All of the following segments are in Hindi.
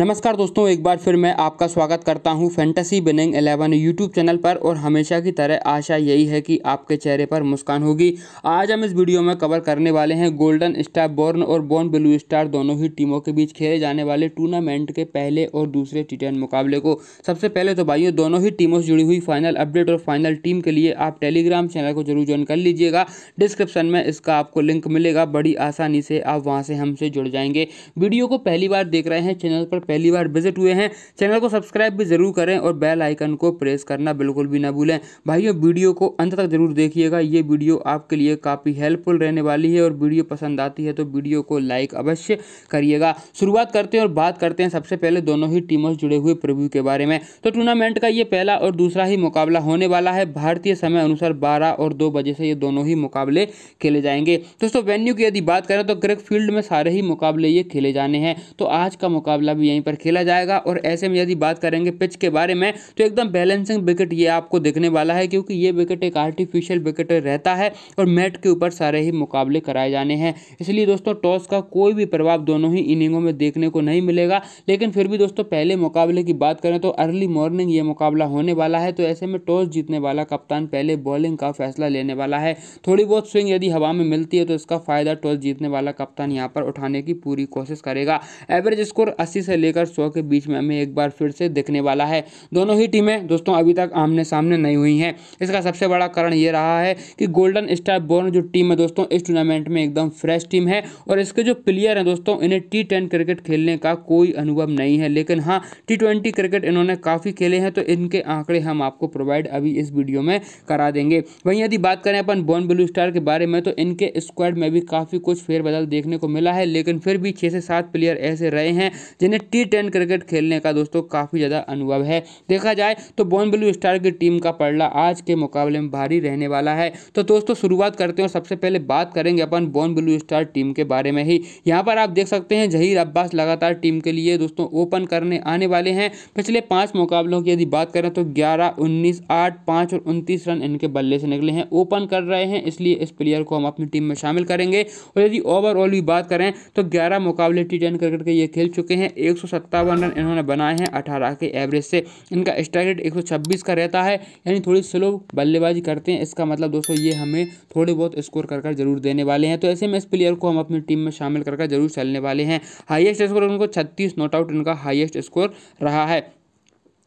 नमस्कार दोस्तों एक बार फिर मैं आपका स्वागत करता हूं fantasy winning eleven YouTube channel पर और हमेशा की तरह आशा यही है कि आपके चेहरे पर मुस्कान होगी आज हम इस वीडियो में कवर करने वाले हैं गोल्डन स्टार बोर्न और बॉर्न ब्लू स्टार दोनों ही टीमों के बीच खेले जाने वाले टूर्नामेंट के पहले और दूसरे टी मुकाबले को सबसे पहले तो भाइयों दोनों ही टीमों से जुड़ी हुई फाइनल अपडेट और फाइनल टीम के लिए आप टेलीग्राम चैनल को जरूर ज्वाइन कर लीजिएगा डिस्क्रिप्शन में इसका आपको लिंक मिलेगा बड़ी आसानी से आप वहाँ से हमसे जुड़ जाएंगे वीडियो को पहली बार देख रहे हैं चैनल पर पहली बार विजिट हुए हैं चैनल को सब्सक्राइब भी जरूर करें और बेल आइकन को प्रेस करना बिल्कुल भी ना भूलें भाइयों वीडियो को अंत तक जरूर देखिएगा ये वीडियो आपके लिए काफ़ी हेल्पफुल रहने वाली है और वीडियो पसंद आती है तो वीडियो को लाइक अवश्य करिएगा शुरुआत करते हैं और बात करते हैं सबसे पहले दोनों ही टीमों से जुड़े हुए प्रव्यू के बारे में तो टूर्नामेंट का ये पहला और दूसरा ही मुकाबला होने वाला है भारतीय समय अनुसार बारह और दो बजे से ये दोनों ही मुकाबले खेले जाएंगे दोस्तों वेन्यू की यदि बात करें तो क्रिक फील्ड में सारे ही मुकाबले ये खेले जाने हैं तो आज का मुकाबला भी यहीं पर खेला जाएगा और ऐसे में यदि बात करेंगे पिच के बारे में तो एकदम बैलेंसिंग विकेट ये आपको देखने वाला है क्योंकि ये विकेट एक आर्टिफिशियल विकेट रहता है और मैट के ऊपर सारे ही मुकाबले कराए जाने हैं इसलिए दोस्तों टॉस का कोई भी प्रभाव दोनों ही इनिंगों में देखने को नहीं मिलेगा लेकिन फिर भी दोस्तों पहले मुकाबले की बात करें तो अर्ली मॉर्निंग ये मुकाबला होने वाला है तो ऐसे में टॉस जीतने वाला कप्तान पहले बॉलिंग का फैसला लेने वाला है थोड़ी बहुत स्विंग यदि हवा में मिलती है तो इसका फायदा टॉस जीतने वाला कप्तान यहाँ पर उठाने की पूरी कोशिश करेगा एवरेज स्कोर अस्सी से लेकर सौ के बीच में हमें एक बार फिर से देखने वाला है दोनों ही टीमें दोस्तों अभी तक आमने सामने नहीं हुई हैं इसका सबसे बड़ा कारण ये रहा है कि गोल्डन स्टार बोर्न जो टीम है दोस्तों इस टूर्नामेंट में एकदम फ्रेश टीम है और इसके जो प्लेयर हैं दोस्तों इन्हें टी क्रिकेट खेलने का कोई अनुभव नहीं है लेकिन हाँ टी क्रिकेट इन्होंने काफ़ी खेले हैं तो इनके आंकड़े हम आपको प्रोवाइड अभी इस वीडियो में करा देंगे वहीं यदि बात करें अपन बॉर्न ब्लू स्टार के बारे में तो इनके स्क्वाड में भी काफ़ी कुछ फेरबदल देखने को मिला है लेकिन फिर भी छः से सात प्लेयर ऐसे रहे हैं जिन्हें टी टी टेन क्रिकेट खेलने का दोस्तों काफ़ी ज़्यादा अनुभव है देखा जाए तो बॉन ब्लू स्टार की टीम का पड़ला आज के मुकाबले में भारी रहने वाला है तो दोस्तों शुरुआत करते हैं सबसे पहले बात करेंगे अपन बॉन ब्लू स्टार टीम के बारे में ही यहाँ पर आप देख सकते हैं जहीर अब्बास लगातार टीम के लिए दोस्तों ओपन करने आने वाले हैं पिछले पाँच मुकाबलों की यदि बात करें तो ग्यारह उन्नीस आठ पाँच और उनतीस रन इनके बल्ले से निकले हैं ओपन कर रहे हैं इसलिए इस प्लेयर को हम अपनी टीम में शामिल करेंगे और यदि ओवरऑल भी बात करें तो ग्यारह मुकाबले टी क्रिकेट के ये खेल चुके हैं एक एक रन इन्होंने बनाए हैं अठारह के एवरेज से इनका स्ट्राइक रेट एक का रहता है यानी थोड़ी स्लो बल्लेबाजी करते हैं इसका मतलब दोस्तों ये हमें थोड़े बहुत स्कोर कर कर जरूर देने वाले हैं तो ऐसे में इस प्लेयर को हम अपनी टीम में शामिल कर जरूर चलने वाले हैं हाइएस्ट स्कोर उनको छत्तीस नॉट आउट इनका हाइएस्ट स्कोर रहा है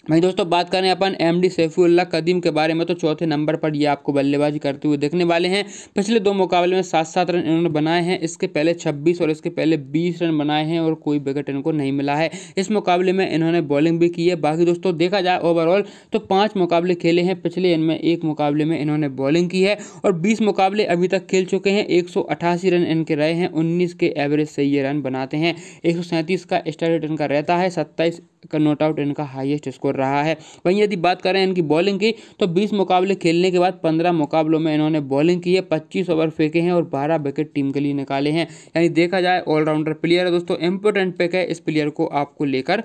भाई दोस्तों बात करें अपन एम डी सैफुल्ला कदीम के बारे में तो चौथे नंबर पर ये आपको बल्लेबाजी करते हुए देखने वाले हैं पिछले दो मुकाबले में सात सात रन इन्होंने बनाए हैं इसके पहले 26 और इसके पहले 20 रन बनाए हैं और कोई विकेट इनको नहीं मिला है इस मुकाबले में इन्होंने बॉलिंग भी की है बाकी दोस्तों देखा जाए ओवरऑल तो पाँच मुकाबले खेले हैं पिछले इनमें एक मुकाबले में इन्होंने बॉलिंग की है और बीस मुकाबले अभी तक खेल चुके हैं एक रन इनके रहे हैं उन्नीस के एवरेज से ये रन बनाते हैं एक का स्टार रेट इनका रहता है सत्ताईस नॉट आउट इनका हाईएस्ट स्कोर रहा है वहीं यदि बात करें इनकी बॉलिंग की तो 20 मुकाबले खेलने के बाद 15 मुकाबलों में इन्होंने बॉलिंग की है 25 ओवर फेंके हैं और 12 विकेट टीम के लिए निकाले हैं यानी देखा जाए ऑलराउंडर प्लेयर है दोस्तों इंपोर्टेंट पिक है इस प्लेयर को आपको लेकर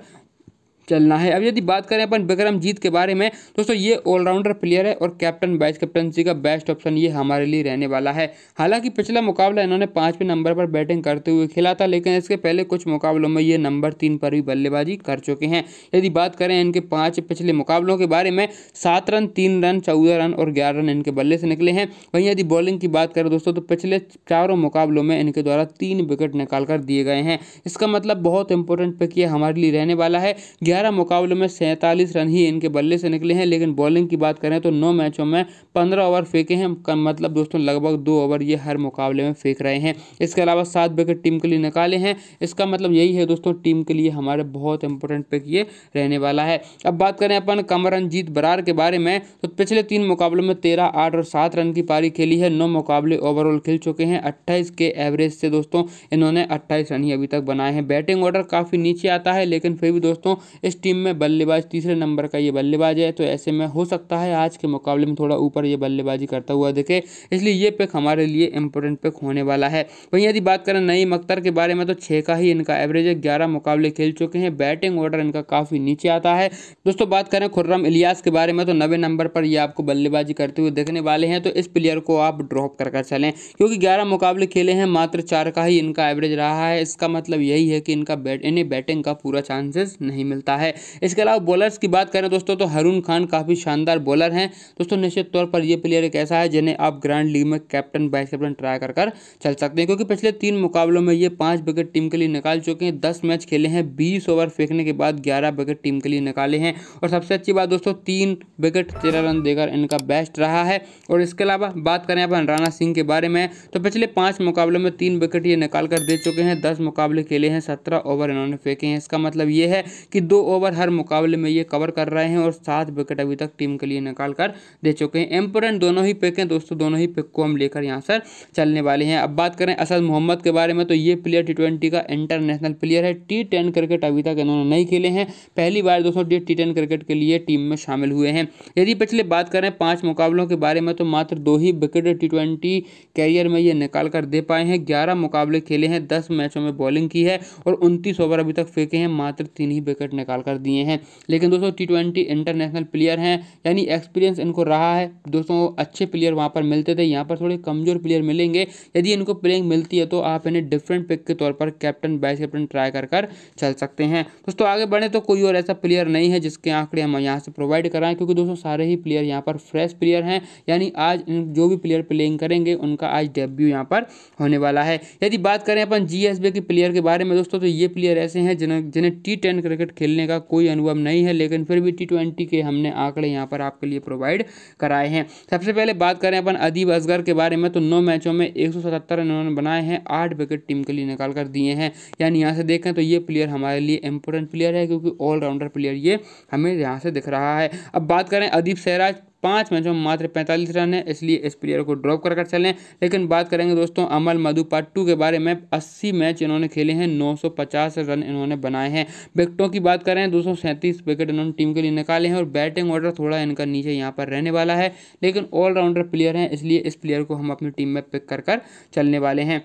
चलना है अब यदि बात करें अपन विक्रमजीत के बारे में दोस्तों ये ऑलराउंडर प्लेयर है और कैप्टन वाइस कैप्टनसी का बेस्ट ऑप्शन ये हमारे लिए रहने वाला है हालांकि पिछला मुकाबला इन्होंने पाँचवें नंबर पर बैटिंग करते हुए खेला था लेकिन इसके पहले कुछ मुकाबलों में ये नंबर तीन पर भी बल्लेबाजी कर चुके हैं यदि बात करें इनके पाँच पिछले मुकाबलों के बारे में सात रन तीन रन चौदह रन और ग्यारह रन इनके बल्ले से निकले हैं वहीं यदि बॉलिंग की बात करें दोस्तों तो पिछले चारों मुकाबलों में इनके द्वारा तीन विकेट निकाल कर दिए गए हैं इसका मतलब बहुत इंपॉर्टेंट पिक ये हमारे लिए रहने वाला है ग्यारह मुकाबलों में सैंतालीस रन ही इनके बल्ले से निकले हैं लेकिन बॉलिंग की बात करें तो नौ मैचों में पंद्रह ओवर फेंके हैं मतलब दोस्तों लगभग दो ओवर ये हर मुकाबले में फेंक रहे हैं इसके अलावा सात विकेट टीम के लिए निकाले हैं इसका मतलब यही है दोस्तों टीम के लिए हमारे बहुत इंपॉर्टेंट पिक ये रहने वाला है अब बात करें अपन कमरनजीत बरार के बारे में तो पिछले तीन मुकाबलों में तेरह आठ और सात रन की पारी खेली है नौ मुकाबले ओवरऑल खेल चुके हैं अट्ठाईस के एवरेज से दोस्तों इन्होंने अट्ठाईस रन ही अभी तक बनाए हैं बैटिंग ऑर्डर काफ़ी नीचे आता है लेकिन फिर भी दोस्तों इस टीम में बल्लेबाज तीसरे नंबर का ये बल्लेबाज है तो ऐसे में हो सकता है आज के मुकाबले में थोड़ा ऊपर ये बल्लेबाजी करता हुआ दिखे इसलिए ये पिक हमारे लिए इंपॉर्टेंट पिक होने वाला है वहीं यदि बात करें नई मख्तर के बारे में तो छः का ही इनका एवरेज है ग्यारह मुकाबले खेल चुके हैं बैटिंग ऑर्डर इनका काफ़ी नीचे आता है दोस्तों बात करें खुर्रम इलियास के बारे में तो नवे नंबर पर ये आपको बल्लेबाजी करते हुए देखने वाले हैं तो इस प्लेयर को आप ड्रॉप कर कर चलें क्योंकि ग्यारह मुकाबले खेले हैं मात्र चार का ही इनका एवरेज रहा है इसका मतलब यही है कि इनका बैट इन्हें बैटिंग का पूरा चांसेस नहीं मिलता रहा है इसके अलावा बॉलर्स की बात करें दोस्तों तो हरुण खान काफ़ी शानदार बॉलर हैं दोस्तों निश्चित तौर पर ये प्लेयर एक ऐसा है जिन्हें आप ग्रैंड लीग में कैप्टन वाइस कैप्टन ट्राई कर कर चल सकते हैं क्योंकि पिछले तीन मुकाबलों में ये पाँच विकेट टीम के लिए निकाल चुके हैं दस मैच खेले हैं बीस ओवर फेंकने के बाद ग्यारह विकेट टीम के लिए निकाले हैं और सबसे अच्छी बात दोस्तों तीन विकेट तेरह रन देकर इनका बेस्ट रहा है और इसके अलावा बात करें अपन राणा सिंह के बारे में तो पिछले पाँच मुकाबलों में तीन विकेट ये निकाल कर दे चुके हैं दस मुकाबले खेले हैं सत्रह ओवर इन्होंने फेंके हैं इसका मतलब ये है कि दो ओवर हर मुकाबले में ये कवर कर रहे हैं और सात विकेट अभी तक टीम के लिए निकाल कर दे चुके हैं इंपोर्टेंट दोनों ही पिक हैं दोस्तों दोनों ही पिक को हम लेकर यहाँ सर चलने वाले हैं अब बात करें असद मोहम्मद के बारे में तो ये प्लेयर टी का इंटरनेशनल प्लेयर है टी क्रिकेट अभी तक इन्होंने नहीं खेले हैं पहली बार दोस्तों टी क्रिकेट के लिए टीम में शामिल हुए हैं यदि पिछले बात करें पाँच मुकाबलों के बारे में तो मात्र दो ही विकेट टी ट्वेंटी कैरियर में ये निकाल कर दे पाए हैं ग्यारह मुकाबले खेले हैं दस मैचों में बॉलिंग की है और उनतीस ओवर अभी तक फेंके हैं मात्र तीन ही विकेट निकाल निकाल कर दिए हैं लेकिन दोस्तों टी ट्वेंटी इंटरनेशनल प्लेयर हैं यानी एक्सपीरियंस इनको रहा है दोस्तों अच्छे प्लेयर वहाँ पर मिलते थे यहाँ पर थोड़े कमज़ोर प्लेयर मिलेंगे यदि इनको प्लेइंग मिलती है तो आप इन्हें डिफरेंट पिक के तौर पर कैप्टन वाइस कैप्टन ट्राई कर कर चल सकते हैं दोस्तों आगे बढ़े तो कोई और ऐसा प्लेयर नहीं है जिसके आंकड़े हम यहाँ से प्रोवाइड कराएं क्योंकि दोस्तों सारे ही प्लेयर यहाँ पर फ्रेश प्लेयर हैं यानी आज जो भी प्लेयर प्लेइंग करेंगे उनका आज डेब्यू यहाँ पर होने वाला है यदि बात करें अपन जी के प्लेयर के बारे में दोस्तों तो ये प्लेयर ऐसे हैं जिन्हें जिन्हें टी क्रिकेट खेलने खेलने का कोई अनुभव नहीं है लेकिन फिर भी टी के हमने आंकड़े यहाँ पर आपके लिए प्रोवाइड कराए हैं सबसे पहले बात करें अपन अदीब असगर के बारे में तो नौ मैचों में एक इन्होंने बनाए हैं आठ विकेट टीम के लिए निकाल कर दिए हैं यानी यहाँ से देखें तो ये प्लेयर हमारे लिए इंपॉर्टेंट प्लेयर है क्योंकि ऑलराउंडर प्लेयर ये हमें यहाँ से दिख रहा है अब बात करें अदीप सहराज पाँच मैचों में मात्र पैंतालीस रन है इसलिए इस प्लेयर को ड्रॉप कर कर चलें लेकिन बात करेंगे दोस्तों अमल मधु पार्ट टू के बारे में अस्सी मैच इन्होंने खेले हैं नौ सौ पचास रन इन्होंने बनाए हैं विकेटों की बात करें दो सौ सैंतीस विकेट इन्होंने टीम के लिए निकाले हैं और बैटिंग ऑर्डर थोड़ा इनका नीचे यहाँ पर रहने वाला है लेकिन ऑलराउंडर प्लेयर हैं इसलिए इस प्लेयर को हम अपनी टीम में पिक कर कर चलने वाले हैं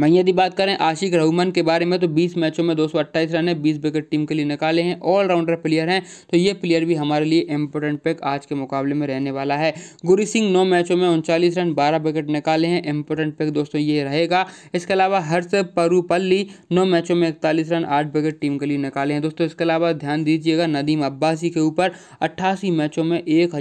वहीं यदि बात करें आशिक रहमन के बारे में तो 20 मैचों में 228 रन है 20 विकेट टीम के लिए निकाले हैं ऑलराउंडर प्लेयर हैं तो ये प्लेयर भी हमारे लिए इंपॉर्टेंट पिक आज के मुकाबले में रहने वाला है गुरी सिंह नौ मैचों में उनचालीस रन बारह विकेट निकाले हैं इंपॉर्टेंट पिक दोस्तों ये रहेगा इसके अलावा हर्ष परूपल्ली नौ मैचों में इकतालीस रन आठ विकेट टीम के लिए निकाले हैं दोस्तों इसके अलावा ध्यान दीजिएगा नदीम अब्बासी के ऊपर अट्ठासी मैचों में एक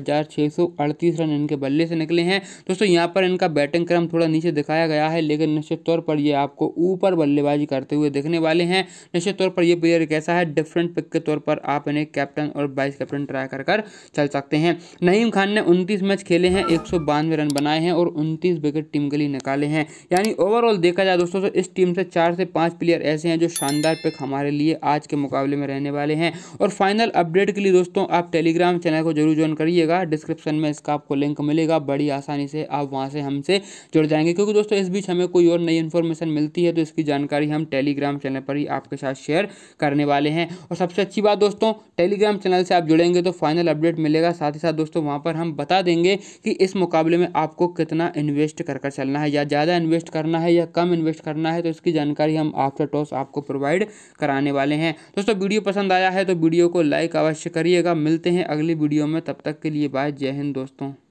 रन इनके बल्ले से निकले हैं दोस्तों यहाँ पर इनका बैटिंग क्रम थोड़ा नीचे दिखाया गया है लेकिन निश्चित तौर पर ये आपको ऊपर बल्लेबाजी करते हुए देखने वाले हैं निश्चित तौर पर ये प्लेयर कैसा है डिफरेंट पिक के तौर पर आप इन्हें कैप्टन और वाइस कैप्टन ट्राई कर कर चल सकते हैं नईम खान ने उनतीस मैच खेले हैं एक रन बनाए हैं और उनतीस विकेट टीम के लिए निकाले हैं यानी ओवरऑल देखा जाए दोस्तों तो इस टीम से चार से पाँच प्लेयर ऐसे हैं जो शानदार पिक हमारे लिए आज के मुकाबले में रहने वाले हैं और फाइनल अपडेट के लिए दोस्तों आप टेलीग्राम चैनल को जरूर ज्वाइन करिएगा डिस्क्रिप्शन में इसका आपको लिंक मिलेगा बड़ी आसानी से आप वहाँ से हमसे जुड़ जाएंगे क्योंकि दोस्तों इस बीच हमें कोई और नई इन्फॉर्मेशन इन्फॉर्मेशन मिलती है तो इसकी जानकारी हम टेलीग्राम चैनल पर ही आपके साथ शेयर करने वाले हैं और सबसे अच्छी बात दोस्तों टेलीग्राम चैनल से आप जुड़ेंगे तो फाइनल अपडेट मिलेगा साथ ही साथ दोस्तों वहाँ पर हम बता देंगे कि इस मुकाबले में आपको कितना इन्वेस्ट कर कर चलना है या ज़्यादा इन्वेस्ट करना है या कम इन्वेस्ट करना है तो इसकी जानकारी हम आफ्टर टॉस आपको प्रोवाइड कराने वाले हैं दोस्तों वीडियो पसंद आया है तो वीडियो को लाइक अवश्य करिएगा मिलते हैं अगली वीडियो में तब तक के लिए बाय जय हिंद दोस्तों